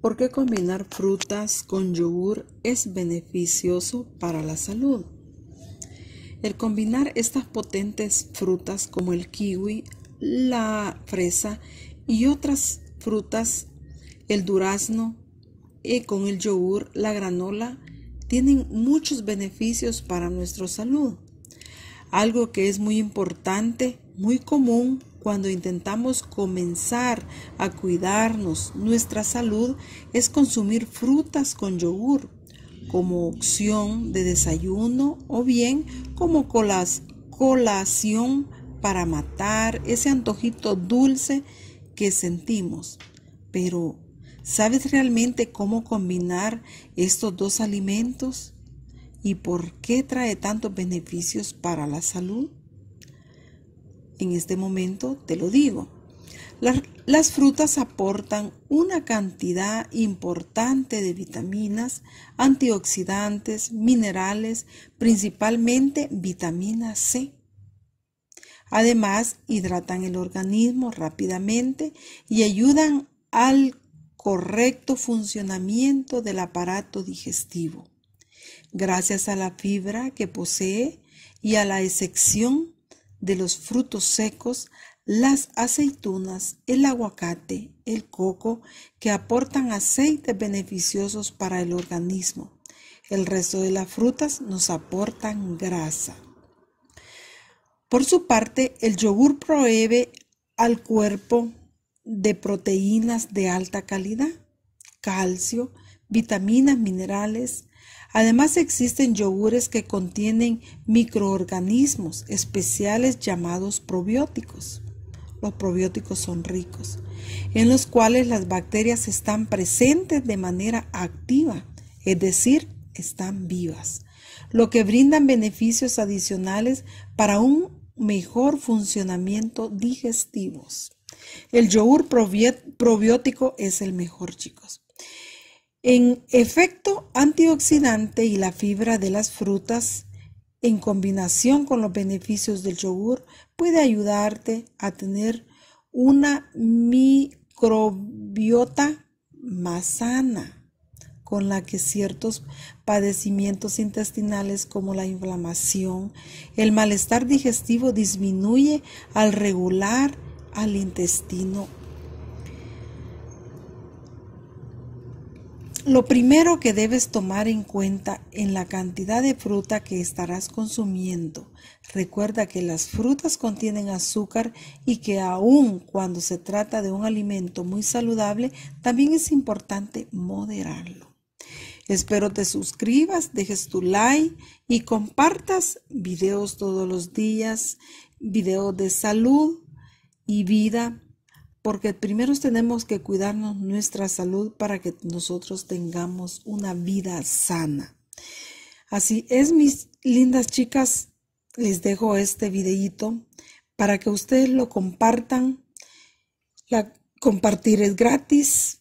¿Por qué combinar frutas con yogur es beneficioso para la salud? El combinar estas potentes frutas como el kiwi, la fresa y otras frutas, el durazno y con el yogur, la granola, tienen muchos beneficios para nuestra salud. Algo que es muy importante, muy común cuando intentamos comenzar a cuidarnos nuestra salud es consumir frutas con yogur como opción de desayuno o bien como colación para matar ese antojito dulce que sentimos. Pero, ¿sabes realmente cómo combinar estos dos alimentos? ¿Y por qué trae tantos beneficios para la salud? En este momento te lo digo. Las, frutas aportan una cantidad importante de vitaminas, antioxidantes, minerales, principalmente vitamina C. Además, hidratan el organismo rápidamente y ayudan al correcto funcionamiento del aparato digestivo. Gracias a la fibra que posee y a la excepción de los frutos secos, las aceitunas, el aguacate, el coco, que aportan aceites beneficiosos para el organismo. El resto de las frutas nos aportan grasa. Por su parte, el yogur prohíbe al cuerpo de proteínas de alta calidad, calcio, vitaminas, minerales. Además existen yogures que contienen microorganismos especiales llamados probióticos. Los probióticos son ricos, en los cuales las bacterias están presentes de manera activa, es decir, están vivas, lo que brindan beneficios adicionales para un mejor funcionamiento digestivo. El yogur probiótico es el mejor, chicos. En efecto antioxidante y la fibra de las frutas, en combinación con los beneficios del yogur, puede ayudarte a tener una microbiota más sana, con la que ciertos padecimientos intestinales como la inflamación, el malestar digestivo disminuye al regular al intestino Lo primero que debes tomar en cuenta en la cantidad de fruta que estarás consumiendo. Recuerda que las frutas contienen azúcar y que aun cuando se trata de un alimento muy saludable, también es importante moderarlo. Espero te suscribas, dejes tu like y compartas videos todos los días, videos de salud y vida porque primero tenemos que cuidarnos nuestra salud para que nosotros tengamos una vida sana. Así es, mis lindas chicas, les dejo este videíto para que ustedes lo compartan. La, compartir es gratis,